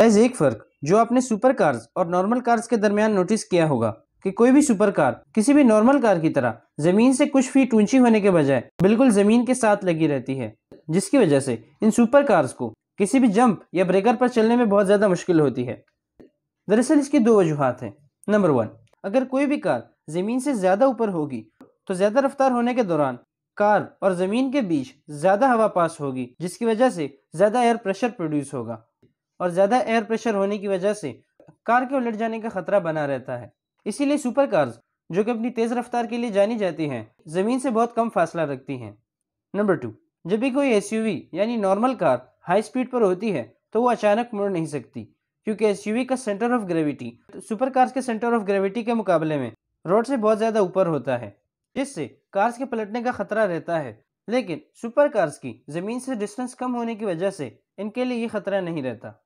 gas एक फर्क जो आपने सुपर कार्स और नॉर्मल कार्स के दरमियान नोटिस किया होगा कि कोई भी सुपर कार किसी भी नॉर्मल कार की तरह जमीन से कुछ फीट ऊंची होने के बजाय बिल्कुल जमीन के साथ लगी रहती है जिसकी वजह से इन सुपर कार्स को किसी भी जंप या ब्रेकर पर चलने में बहुत ज्यादा मुश्किल होती है दरअसल इसकी दो वजूहत है नंबर वन अगर कोई भी कार जमीन से ज्यादा ऊपर होगी तो ज्यादा रफ्तार होने के दौरान कार और जमीन के बीच ज्यादा हवा पास होगी जिसकी वजह से ज्यादा एयर प्रेशर प्रोड्यूस होगा और ज़्यादा एयर प्रेशर होने की वजह से कार के उलट जाने का खतरा बना रहता है इसीलिए सुपर कार्स जो कि अपनी तेज़ रफ्तार के लिए जानी जाती हैं ज़मीन से बहुत कम फासला रखती हैं नंबर टू जब भी कोई एस यानी नॉर्मल कार हाई स्पीड पर होती है तो वो अचानक मुड़ नहीं सकती क्योंकि एस का centre of gravity super cars के सेंटर ऑफ ग्रेविटी के मुकाबले में रोड से बहुत ज़्यादा ऊपर होता है जिससे कार्स के पलटने का खतरा रहता है लेकिन सुपर कार्स की ज़मीन से डिस्टेंस कम होने की वजह से इनके लिए ये खतरा नहीं रहता